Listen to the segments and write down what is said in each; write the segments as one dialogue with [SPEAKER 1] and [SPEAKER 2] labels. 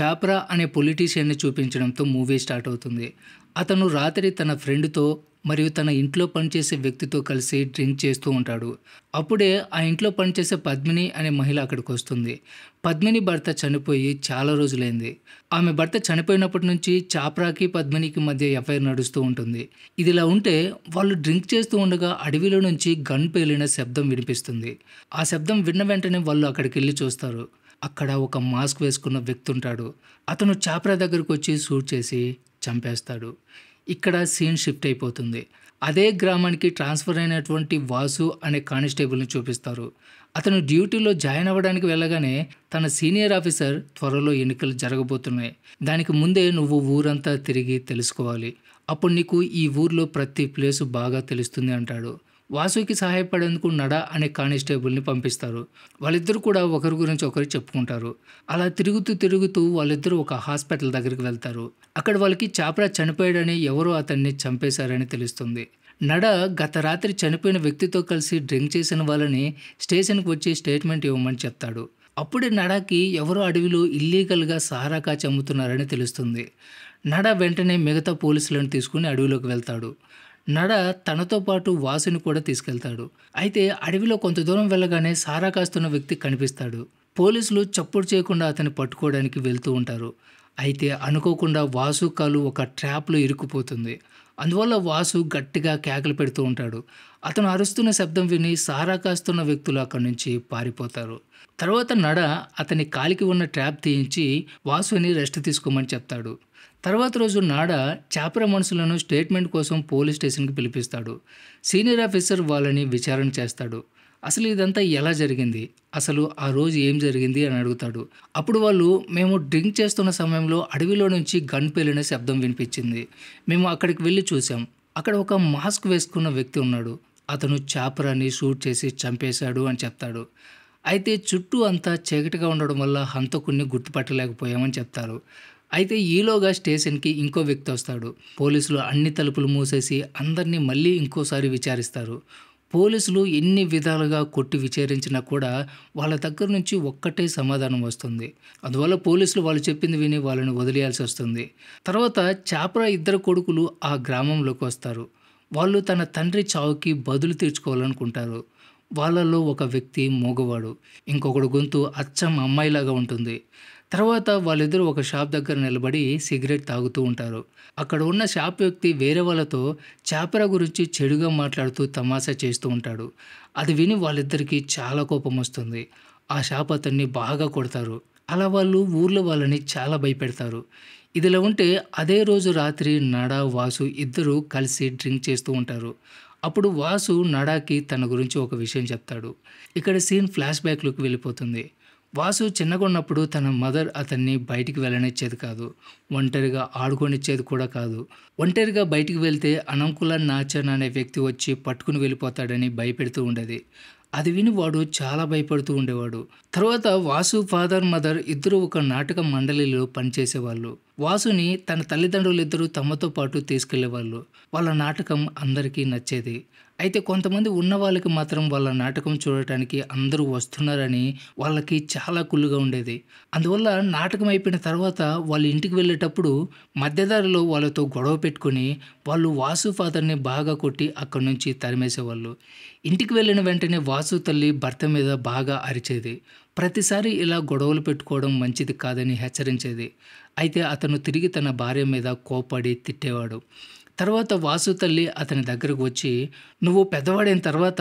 [SPEAKER 1] చాప్రా అనే పొలిటీషియన్ని చూపించడంతో movie start అవుతుంది అతను రాత్రి తన ఫ్రెండ్తో మరియు తన ఇంట్లో పనిచేసే వ్యక్తితో కలిసి డ్రింక్ చేస్తూ ఉంటాడు అప్పుడే ఆ ఇంట్లో పనిచేసే పద్మిని అనే మహిళ అక్కడికి వస్తుంది పద్మిని భర్త చనిపోయి చాలా రోజులైంది ఆమె భర్త చనిపోయినప్పటి నుంచి చాప్రాకి పద్మినికి మధ్య ఎఫ్ఐఆర్ నడుస్తూ ఉంటుంది ఇదిలా ఉంటే వాళ్ళు డ్రింక్ చేస్తూ ఉండగా అడవిలో నుంచి గన్ పేలిన శబ్దం వినిపిస్తుంది ఆ శబ్దం విన్న వెంటనే వాళ్ళు అక్కడికి వెళ్ళి చూస్తారు అక్కడ ఒక మాస్క్ వేసుకున్న వ్యక్తి ఉంటాడు అతను చాప్రా దగ్గరకు వచ్చి షూట్ చేసి చంపేస్తాడు ఇక్కడ సీన్ షిఫ్ట్ అయిపోతుంది అదే గ్రామానికి ట్రాన్స్ఫర్ అయినటువంటి వాసు అనే కానిస్టేబుల్ని చూపిస్తారు అతను డ్యూటీలో జాయిన్ అవ్వడానికి వెళ్ళగానే తన సీనియర్ ఆఫీసర్ త్వరలో ఎన్నికలు జరగబోతున్నాయి దానికి ముందే నువ్వు ఊరంతా తిరిగి తెలుసుకోవాలి అప్పుడు నీకు ఈ ఊర్లో ప్రతి ప్లేసు బాగా తెలుస్తుంది అంటాడు వాసుకి సహాయపడేందుకు నడ అనే కానిస్టేబుల్ని పంపిస్తారు వాళ్ళిద్దరు కూడా ఒకరి గురించి ఒకరు చెప్పుకుంటారు అలా తిరుగుతూ తిరుగుతూ వాళ్ళిద్దరూ ఒక హాస్పిటల్ దగ్గరికి వెళ్తారు అక్కడ వాళ్ళకి చాపరా చనిపోయాడని ఎవరో అతన్ని చంపేశారని తెలుస్తుంది నడ గత రాత్రి చనిపోయిన వ్యక్తితో కలిసి డ్రింక్ చేసిన వాళ్ళని స్టేషన్కి వచ్చి స్టేట్మెంట్ ఇవ్వమని చెప్తాడు అప్పుడే నడాకి ఎవరో అడవిలో ఇల్లీగల్గా సారా కాచి తెలుస్తుంది నడ వెంటనే మిగతా పోలీసులను తీసుకుని అడవిలోకి వెళ్తాడు నడ తనతో పాటు వాసుని కూడా తీసుకెళ్తాడు అయితే అడవిలో కొంత దూరం వెళ్ళగానే సారా కాస్తున్న వ్యక్తి కనిపిస్తాడు పోలీసులు చప్పుడు చేయకుండా అతన్ని పట్టుకోవడానికి వెళ్తూ ఉంటారు అయితే అనుకోకుండా వాసు కాలు ఒక ట్రాప్లో ఇరుక్కుపోతుంది అందువల్ల వాసు గట్టిగా కేకలు పెడుతూ ఉంటాడు అతను అరుస్తున్న శబ్దం విని సారా కాస్తున్న వ్యక్తులు అక్కడి నుంచి పారిపోతారు తర్వాత నడ అతని కాలికి ఉన్న ట్రాప్ తీయించి వాసుని రెస్ట్ తీసుకోమని చెప్తాడు తర్వాత రోజు నాడా చాపర మనుషులను స్టేట్మెంట్ కోసం పోలీస్ స్టేషన్కి పిలిపిస్తాడు సీనియర్ ఆఫీసర్ వాళ్ళని విచారణ చేస్తాడు అసలు ఇదంతా ఎలా జరిగింది అసలు ఆ రోజు ఏం జరిగింది అని అడుగుతాడు అప్పుడు వాళ్ళు మేము డ్రింక్ చేస్తున్న సమయంలో అడవిలో నుంచి గన్ పేలిన శబ్దం వినిపించింది మేము అక్కడికి వెళ్ళి చూసాం అక్కడ ఒక మాస్క్ వేసుకున్న వ్యక్తి ఉన్నాడు అతను చాపరాని షూట్ చేసి చంపేశాడు అని చెప్తాడు అయితే చుట్టూ అంతా చీకటిగా ఉండడం వల్ల హంతకుణ్ణి గుర్తుపట్టలేకపోయామని చెప్తారు అయితే ఈలోగా స్టేషన్కి ఇంకో వ్యక్తి వస్తాడు పోలీసులు అన్ని తలుపులు మూసేసి అందరినీ మళ్ళీ ఇంకోసారి విచారిస్తారు పోలీసులు ఎన్ని విధాలుగా కొట్టి విచారించినా కూడా వాళ్ళ దగ్గర నుంచి ఒక్కటే సమాధానం వస్తుంది అందువల్ల పోలీసులు వాళ్ళు చెప్పింది విని వాళ్ళని వదిలేయాల్సి వస్తుంది తర్వాత చాప్రా ఇద్దరు కొడుకులు ఆ గ్రామంలోకి వస్తారు వాళ్ళు తన తండ్రి చావుకి బదులు తీర్చుకోవాలనుకుంటారు వాళ్ళలో ఒక వ్యక్తి మూగవాడు ఇంకొకడు గొంతు అచ్చం అమ్మాయిలాగా ఉంటుంది తర్వాత వాళ్ళిద్దరూ ఒక షాప్ దగ్గర నిలబడి సిగరెట్ తాగుతూ ఉంటారు అక్కడ ఉన్న షాప్ వ్యక్తి వేరే వాళ్ళతో చేపల గురించి చెడుగా మాట్లాడుతూ తమాషా చేస్తూ ఉంటాడు అది విని వాళ్ళిద్దరికీ చాలా కోపం వస్తుంది ఆ షాప్ అతన్ని బాగా కొడతారు అలా వాళ్ళు ఊర్లో వాళ్ళని చాలా భయపెడతారు ఇదిలా ఉంటే అదే రోజు రాత్రి నడా వాసు ఇద్దరు కలిసి డ్రింక్ చేస్తూ ఉంటారు అప్పుడు వాసు నడాకి తన గురించి ఒక విషయం చెప్తాడు ఇక్కడ సీన్ ఫ్లాష్ బ్యాక్లోకి వెళ్ళిపోతుంది వాసు చిన్నగా ఉన్నప్పుడు తన మదర్ అతన్ని బయటికి వెళ్ళనిచ్చేది కాదు ఒంటరిగా ఆడుకొనిచ్చేది కూడా కాదు ఒంటరిగా బయటికి వెళ్తే అనంకుల నాచన్ అనే వ్యక్తి వచ్చి పట్టుకుని వెళ్ళిపోతాడని భయపెడుతూ ఉండేది అది విని వాడు చాలా భయపడుతూ ఉండేవాడు తర్వాత వాసు ఫాదర్ మదర్ ఇద్దరు ఒక నాటక మండలిలో పనిచేసేవాళ్ళు వాసుని తన తల్లిదండ్రులు ఇద్దరు తమతో పాటు తీసుకెళ్లేవాళ్ళు వాళ్ళ నాటకం అందరికీ నచ్చేది అయితే కొంతమంది ఉన్న వాళ్ళకి మాత్రం వాళ్ళ నాటకం చూడటానికి అందరూ వస్తున్నారని వాళ్ళకి చాలా కుళ్ళుగా ఉండేది అందువల్ల నాటకం అయిపోయిన తర్వాత వాళ్ళ ఇంటికి వెళ్ళేటప్పుడు మధ్యదారిలో వాళ్ళతో గొడవ పెట్టుకుని వాళ్ళు వాసు ఫాదర్ని బాగా కొట్టి అక్కడి నుంచి తరిమేసేవాళ్ళు ఇంటికి వెళ్ళిన వెంటనే వాసు తల్లి భర్త మీద బాగా అరిచేది ప్రతిసారి ఇలా గొడవలు పెట్టుకోవడం మంచిది కాదని హెచ్చరించేది అయితే అతను తిరిగి తన భార్య మీద కోపడి తిట్టేవాడు తర్వాత వాసు తల్లి అతని దగ్గరకు వచ్చి నువ్వు పెద్దవాడైన తర్వాత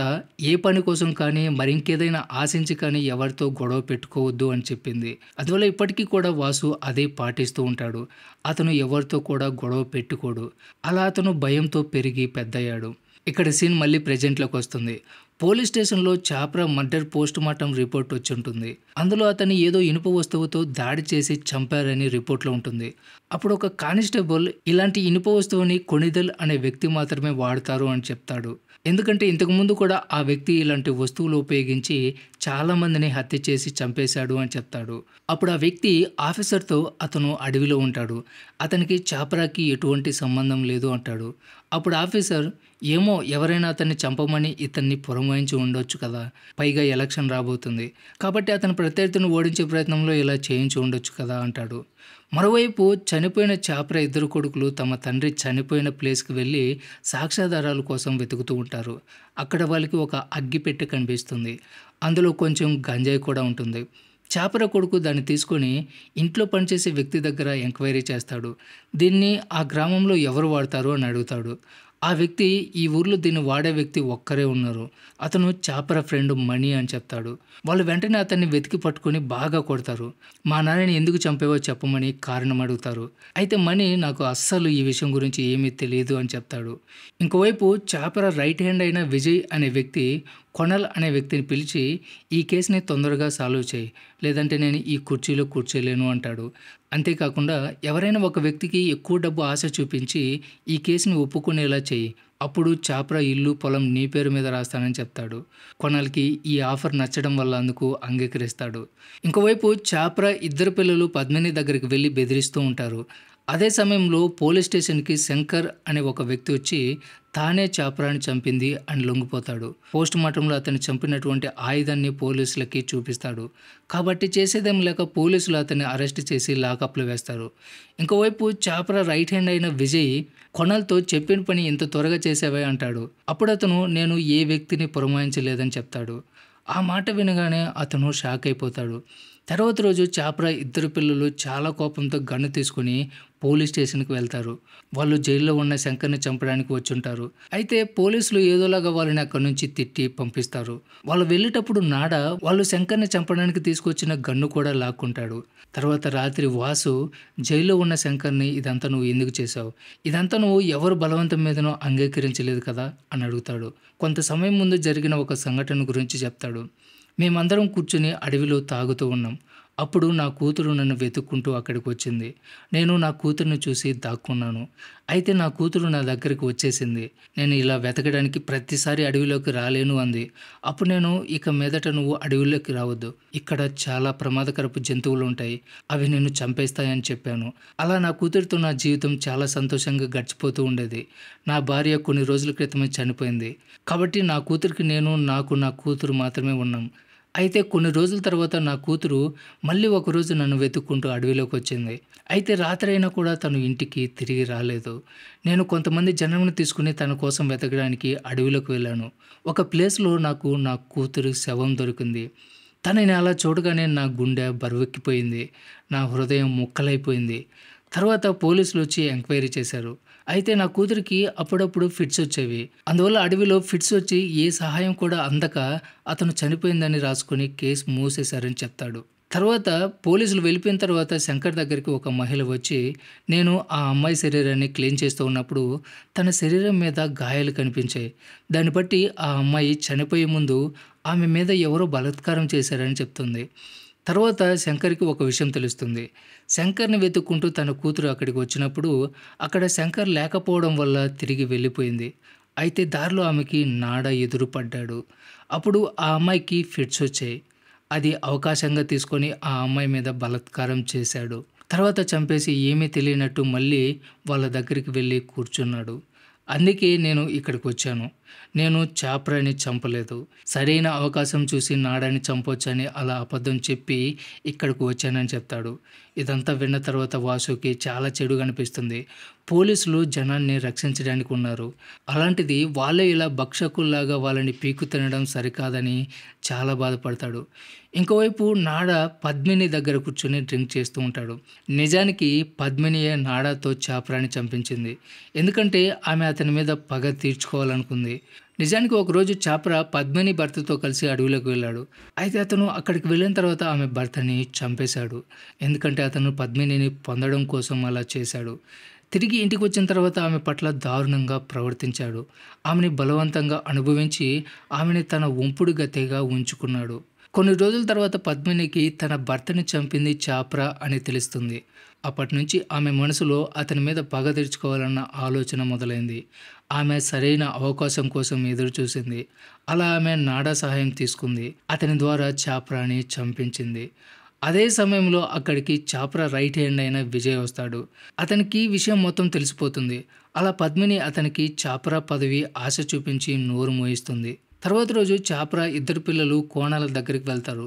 [SPEAKER 1] ఏ పని కోసం కానీ మరింకేదైనా ఆశించి కానీ ఎవరితో గొడవ పెట్టుకోవద్దు అని చెప్పింది అందువల్ల ఇప్పటికీ కూడా వాసు అదే పాటిస్తూ ఉంటాడు అతను ఎవరితో కూడా గొడవ పెట్టుకోడు అలా అతను భయంతో పెరిగి పెద్దయ్యాడు ఇక్కడ సీన్ మళ్ళీ ప్రజెంట్లోకి వస్తుంది పోలీస్ స్టేషన్లో Chapra murder post mortem report వచ్చి ఉంటుంది అందులో అతన్ని ఏదో ఇనుప వస్తువుతో దాడి చేసి చంపారని రిపోర్ట్లో ఉంటుంది అప్పుడు ఒక కానిస్టేబుల్ ఇలాంటి ఇనుప వస్తువుని కొనిదల్ అనే వ్యక్తి మాత్రమే వాడతారు అని చెప్తాడు ఎందుకంటే ఇంతకుముందు కూడా ఆ వ్యక్తి ఇలాంటి వస్తువులు ఉపయోగించి చాలామందిని హత్య చేసి చంపేశాడు అని చెప్తాడు అప్పుడు ఆ వ్యక్తి ఆఫీసర్తో అతను అడవిలో ఉంటాడు అతనికి చాపరాకి ఎటువంటి సంబంధం లేదు అంటాడు అప్పుడు ఆఫీసర్ ఏమో ఎవరైనా అతన్ని చంపమని ఇతన్ని పురమాయించి ఉండొచ్చు కదా పైగా ఎలక్షన్ రాబోతుంది కాబట్టి అతని ప్రత్యర్థిని ఓడించే ప్రయత్నంలో ఇలా చేయించి ఉండొచ్చు కదా అంటాడు మరోవైపు చనిపోయిన చాపర ఇద్దరు కొడుకులు తమ తండ్రి చనిపోయిన ప్లేస్కి వెళ్ళి సాక్ష్యాధారాల కోసం వెతుకుతూ ఉంటారు అక్కడ వాళ్ళకి ఒక అగ్గిపెట్టె కనిపిస్తుంది అందులో కొంచెం గంజాయి కూడా ఉంటుంది చాపర కొడుకు దాన్ని తీసుకొని ఇంట్లో పనిచేసే వ్యక్తి దగ్గర ఎంక్వైరీ చేస్తాడు దీన్ని ఆ గ్రామంలో ఎవరు వాడతారు అని అడుగుతాడు ఆ వ్యక్తి ఈ ఊర్లో దీన్ని వాడే వ్యక్తి ఒక్కరే ఉన్నారు అతను చాపర ఫ్రెండ్ మణి అని చెప్తాడు వాళ్ళు వెంటనే అతన్ని వెతికి పట్టుకుని బాగా కొడతారు మా నాన్నని ఎందుకు చంపేవో చెప్పమని కారణం అడుగుతారు అయితే మణి నాకు అస్సలు ఈ విషయం గురించి ఏమీ తెలియదు అని చెప్తాడు ఇంకోవైపు చాపర రైట్ హ్యాండ్ అయిన విజయ్ అనే వ్యక్తి కొనల్ అనే వ్యక్తిని పిలిచి ఈ కేసుని తొందరగా సాల్వ్ చేయి లేదంటే నేను ఈ కుర్చీలో కూర్చోలేను అంటాడు అంతేకాకుండా ఎవరైనా ఒక వ్యక్తికి ఎక్కువ డబ్బు ఆశ చూపించి ఈ కేసుని ఒప్పుకునేలా చేయి అప్పుడు చాప్రా ఇల్లు పొలం నీ పేరు మీద రాస్తానని చెప్తాడు కొనల్కి ఈ ఆఫర్ నచ్చడం వల్ల అందుకు అంగీకరిస్తాడు ఇంకోవైపు చాప్రా ఇద్దరు పిల్లలు పద్మిని దగ్గరికి వెళ్ళి బెదిరిస్తూ ఉంటారు అదే సమయంలో పోలీస్ స్టేషన్కి శంకర్ అనే ఒక వ్యక్తి వచ్చి తానే చాపరాని చంపింది అని లొంగిపోతాడు పోస్ట్ మార్టంలో అతను చంపినటువంటి ఆయుధాన్ని పోలీసులకి చూపిస్తాడు కాబట్టి చేసేదేం లేక పోలీసులు అతన్ని అరెస్ట్ చేసి లాకప్లు వేస్తారు ఇంకోవైపు చాపరా రైట్ హ్యాండ్ అయిన విజయ్ కొనల్తో చెప్పిన పని ఇంత త్వరగా చేసేవే అంటాడు అప్పుడు అతను నేను ఏ వ్యక్తిని పురమాయించలేదని చెప్తాడు ఆ మాట వినగానే అతను షాక్ అయిపోతాడు తర్వాత రోజు చాప్రా ఇద్దరు పిల్లలు చాలా కోపంతో గన్ను తీసుకుని పోలీస్ స్టేషన్కి వెళ్తారు వాళ్ళు జైల్లో ఉన్న శంకర్ని చంపడానికి వచ్చుంటారు అయితే పోలీసులు ఏదోలాగా వాళ్ళని అక్కడి నుంచి తిట్టి పంపిస్తారు వాళ్ళు వెళ్ళేటప్పుడు నాడ వాళ్ళు శంకర్ని చంపడానికి తీసుకొచ్చిన గన్ను కూడా లాక్కుంటాడు తర్వాత రాత్రి వాసు జైల్లో ఉన్న శంకర్ని ఇదంతా నువ్వు ఎందుకు చేశావు ఇదంతా నువ్వు ఎవరు బలవంతం మీదనో అంగీకరించలేదు కదా అని అడుగుతాడు కొంత సమయం ముందు జరిగిన ఒక సంఘటన గురించి చెప్తాడు మేమందరం కూర్చుని అడవిలో తాగుతూ ఉన్నాం అప్పుడు నా కూతురు నన్ను వెతుక్కుంటూ అక్కడికి వచ్చింది నేను నా కూతురుని చూసి దాక్కున్నాను అయితే నా కూతురు నా దగ్గరికి వచ్చేసింది నేను ఇలా వెతకడానికి ప్రతిసారి అడవిలోకి రాలేను అంది అప్పుడు నేను ఇక మీదట నువ్వు అడవిలోకి రావద్దు ఇక్కడ చాలా ప్రమాదకరపు జంతువులు ఉంటాయి అవి నేను చంపేస్తాయని చెప్పాను అలా నా కూతురితో నా జీవితం చాలా సంతోషంగా గడిచిపోతూ ఉండేది నా భార్య కొన్ని రోజుల క్రితమే చనిపోయింది కాబట్టి నా కూతురికి నేను నాకు నా కూతురు మాత్రమే ఉన్నాం అయితే కొన్ని రోజుల తర్వాత నా కూతురు మళ్ళీ ఒకరోజు నన్ను వెతుక్కుంటూ అడవిలోకి వచ్చింది అయితే రాత్రి అయినా కూడా తను ఇంటికి తిరిగి రాలేదు నేను కొంతమంది జనంను తీసుకుని తన కోసం వెతకడానికి అడవిలోకి వెళ్ళాను ఒక ప్లేస్లో నాకు నా కూతురు శవం దొరికింది తనని అలా చూడగానే నా గుండె బరువెక్కిపోయింది నా హృదయం ముక్కలైపోయింది తర్వాత పోలీసులు వచ్చి ఎంక్వైరీ చేశారు అయితే నా కూతురికి అప్పుడప్పుడు ఫిట్స్ వచ్చేవి అందువల్ల అడవిలో ఫిట్స్ వచ్చి ఏ సహాయం కూడా అందక అతను చనిపోయిందని రాసుకుని కేసు మూసేశారని చెప్తాడు తర్వాత పోలీసులు వెళ్ళిపోయిన తర్వాత శంకర్ దగ్గరికి ఒక మహిళ వచ్చి నేను ఆ అమ్మాయి శరీరాన్ని క్లీన్ చేస్తూ ఉన్నప్పుడు తన శరీరం మీద గాయాలు కనిపించాయి దాన్ని బట్టి ఆ అమ్మాయి చనిపోయే ముందు ఆమె మీద ఎవరో బలాత్కారం చేశారని చెప్తుంది తర్వాత శంకర్కి ఒక విషయం తెలుస్తుంది శంకర్ని వెతుక్కుంటూ తన కూతురు అక్కడికి వచ్చినప్పుడు అక్కడ శంకర్ లేకపోవడం వల్ల తిరిగి వెళ్ళిపోయింది అయితే దారిలో ఆమెకి నాడ ఎదురు పడ్డాడు అప్పుడు ఆ అమ్మాయికి ఫిట్స్ వచ్చాయి అది అవకాశంగా తీసుకొని ఆ అమ్మాయి మీద బలత్కారం చేశాడు తర్వాత చంపేసి ఏమీ తెలియనట్టు మళ్ళీ వాళ్ళ దగ్గరికి వెళ్ళి కూర్చున్నాడు అందుకే నేను ఇక్కడికి వచ్చాను నేను చాప్రాని చంపలేదు సరైన అవకాశం చూసి నాడాన్ని చంపొచ్చని అలా అబద్ధం చెప్పి ఇక్కడికి వచ్చానని చెప్తాడు ఇదంతా విన్న తర్వాత వాసుకి చాలా చెడు కనిపిస్తుంది పోలీసులు జనాన్ని రక్షించడానికి ఉన్నారు అలాంటిది వాళ్ళే ఇలా భక్షకుల్లాగా వాళ్ళని పీకు తినడం సరికాదని చాలా బాధపడతాడు ఇంకోవైపు నాడ పద్మిని దగ్గర కూర్చొని డ్రింక్ చేస్తూ ఉంటాడు నిజానికి పద్మినియే నాడాతో చాపరాన్ని చంపించింది ఎందుకంటే ఆమె అతని మీద పగ తీర్చుకోవాలనుకుంది నిజానికి ఒకరోజు చాపర పద్మిని భర్తతో కలిసి అడవిలోకి వెళ్ళాడు అయితే అతను అక్కడికి వెళ్ళిన తర్వాత ఆమె భర్తని చంపేశాడు ఎందుకంటే అతను పద్మినిని పొందడం కోసం అలా చేశాడు తిరిగి ఇంటికి వచ్చిన తర్వాత ఆమె పట్ల దారుణంగా ప్రవర్తించాడు ఆమెని బలవంతంగా అనుభవించి ఆమెని తన ఒంపుడు గతేగా ఉంచుకున్నాడు కొన్ని రోజుల తర్వాత పద్మినికి తన భర్తని చంపింది చాప్రా అని తెలుస్తుంది అప్పటి నుంచి ఆమె మనసులో అతని మీద పగ తెరుచుకోవాలన్న ఆలోచన మొదలైంది ఆమె సరైన అవకాశం కోసం ఎదురు చూసింది అలా ఆమె నాడా సహాయం తీసుకుంది అతని ద్వారా చాప్రాని చంపించింది అదే సమయంలో అక్కడికి చాప్రా రైట్ హ్యాండ్ అయిన విజయ్ వస్తాడు అతనికి విషయం మొత్తం తెలిసిపోతుంది అలా పద్మిని అతనికి చాప్రా పదవి ఆశ చూపించి నోరు మోయిస్తుంది తర్వాత రోజు చాప్రా ఇద్దరు పిల్లలు కోణాల దగ్గరికి వెళ్తారు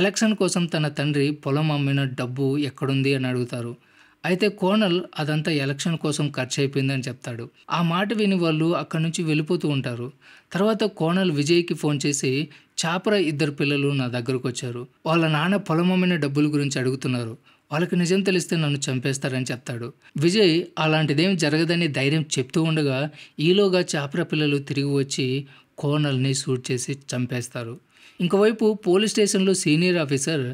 [SPEAKER 1] ఎలక్షన్ కోసం తన తండ్రి పొలం అమ్మిన డబ్బు ఎక్కడుంది అని అడుగుతారు అయితే కోణల్ అదంతా ఎలక్షన్ కోసం ఖర్చు అయిపోయిందని చెప్తాడు ఆ మాట విని వాళ్ళు అక్కడి నుంచి వెళ్ళిపోతూ ఉంటారు తర్వాత కోణల్ విజయ్కి ఫోన్ చేసి చాపర ఇద్దరు పిల్లలు నా దగ్గరకు వచ్చారు వాళ్ళ నాన్న పొలం అమ్మిన డబ్బుల గురించి అడుగుతున్నారు వాళ్ళకి నిజం తెలిస్తే నన్ను చంపేస్తారని చెప్తాడు విజయ్ అలాంటిదేం జరగదని ధైర్యం చెప్తూ ఉండగా ఈలోగా చాపర పిల్లలు తిరిగి వచ్చి కోనల్ని షూట్ చేసి చంపేస్తారు ఇంకోవైపు పోలీస్ స్టేషన్లో సీనియర్ ఆఫీసర్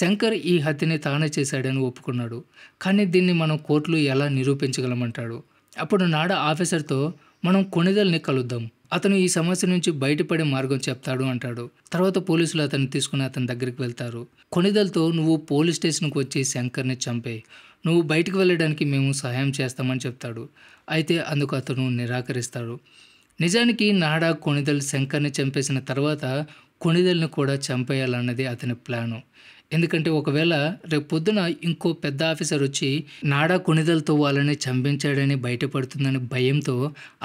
[SPEAKER 1] శంకర్ ఈ హత్యని తానే చేశాడని ఒప్పుకున్నాడు కానీ దీన్ని మనం కోర్టులో ఎలా నిరూపించగలమంటాడు అప్పుడు నాడ ఆఫీసర్తో మనం కొణిదల్ని కలుద్దాం అతను ఈ సమస్య నుంచి బయటపడే మార్గం చెప్తాడు అంటాడు తర్వాత పోలీసులు అతన్ని తీసుకుని అతని దగ్గరికి వెళ్తారు కొణిదలతో నువ్వు పోలీస్ స్టేషన్కి వచ్చి శంకర్ని చంపే నువ్వు బయటకు వెళ్ళడానికి మేము సహాయం చేస్తామని చెప్తాడు అయితే అందుకు అతను నిరాకరిస్తాడు నిజానికి నాడా కొణిదల్ శంకర్ని చంపేసిన తర్వాత కొణిదల్ని కూడా చంపేయాలన్నది అతని ప్లాను ఎందుకంటే ఒకవేళ రేపు పొద్దున ఇంకో పెద్ద ఆఫీసర్ వచ్చి నాడా కొణిదలతో వాళ్ళని చంపించాడని బయటపడుతుందని భయంతో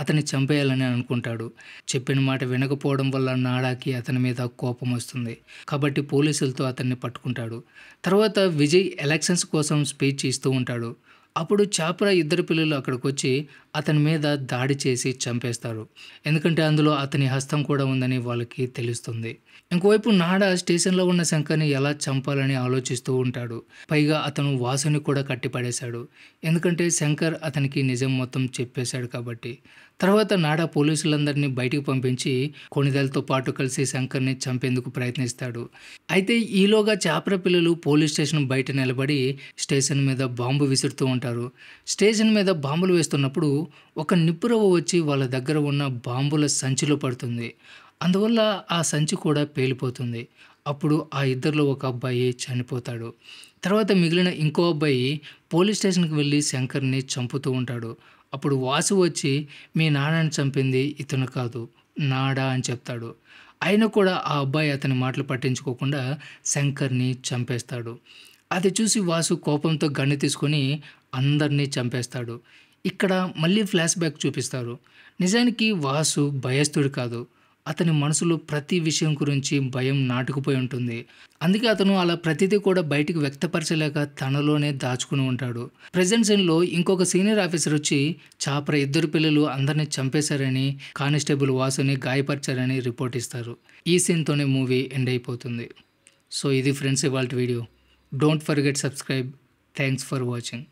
[SPEAKER 1] అతన్ని చంపేయాలని అనుకుంటాడు చెప్పిన మాట వినకపోవడం వల్ల నాడాకి అతని మీద కోపం వస్తుంది కాబట్టి పోలీసులతో అతన్ని పట్టుకుంటాడు తర్వాత విజయ్ ఎలక్షన్స్ కోసం స్పీచ్ ఇస్తూ ఉంటాడు అప్పుడు చాప్రా ఇద్దరు పిల్లలు అక్కడికి వచ్చి అతని మీద దాడి చేసి చంపేస్తారు ఎందుకంటే అందులో అతని హస్తం కూడా ఉందని వాళ్ళకి తెలుస్తుంది ఇంకోవైపు నాడా స్టేషన్లో ఉన్న శంకర్ని ఎలా చంపాలని ఆలోచిస్తూ ఉంటాడు పైగా అతను వాసుని కూడా కట్టిపడేశాడు ఎందుకంటే శంకర్ అతనికి నిజం మొత్తం చెప్పేశాడు కాబట్టి తర్వాత నాడా పోలీసులందరినీ బయటికి పంపించి కొనిదలతో పాటు కలిసి శంకర్ని చంపేందుకు ప్రయత్నిస్తాడు అయితే ఈలోగా చాపర పిల్లలు పోలీస్ స్టేషన్ బయట నిలబడి స్టేషన్ మీద బాంబు విసురుతూ అంటారు స్టేషన్ మీద బాంబులు వేస్తున్నప్పుడు ఒక నిప్పురవ్వ వచ్చి వాళ్ళ దగ్గర ఉన్న బాంబుల సంచిలో పడుతుంది అందువల్ల ఆ సంచి కూడా పేలిపోతుంది అప్పుడు ఆ ఇద్దరిలో ఒక అబ్బాయి చనిపోతాడు తర్వాత మిగిలిన ఇంకో అబ్బాయి పోలీస్ స్టేషన్కి వెళ్ళి శంకర్ని చంపుతూ ఉంటాడు అప్పుడు వాసు వచ్చి మీ నాన్నని చంపింది ఇతను కాదు నాడా అని చెప్తాడు అయినా కూడా ఆ అబ్బాయి అతని మాటలు పట్టించుకోకుండా శంకర్ని చంపేస్తాడు అది చూసి వాసు కోపంతో గన్ను తీసుకొని అందరినీ చంపేస్తాడు ఇక్కడ మళ్ళీ ఫ్లాష్ బ్యాక్ చూపిస్తారు నిజానికి వాసు భయస్థుడు కాదు అతని మనసులో ప్రతి విషయం గురించి భయం నాటుకుపోయి ఉంటుంది అందుకే అతను అలా ప్రతిదీ కూడా బయటికి వ్యక్తపరచలేక తనలోనే దాచుకుని ఉంటాడు ప్రజెంట్ సీన్లో ఇంకొక సీనియర్ ఆఫీసర్ వచ్చి చాపర ఇద్దరు పిల్లలు అందరిని చంపేశారని కానిస్టేబుల్ వాసుని గాయపరిచారని రిపోర్ట్ ఇస్తారు ఈ సీన్తోనే మూవీ ఎండ్ అయిపోతుంది సో ఇది ఫ్రెండ్స్ ఇవాళ video Don't forget subscribe. Thanks for watching.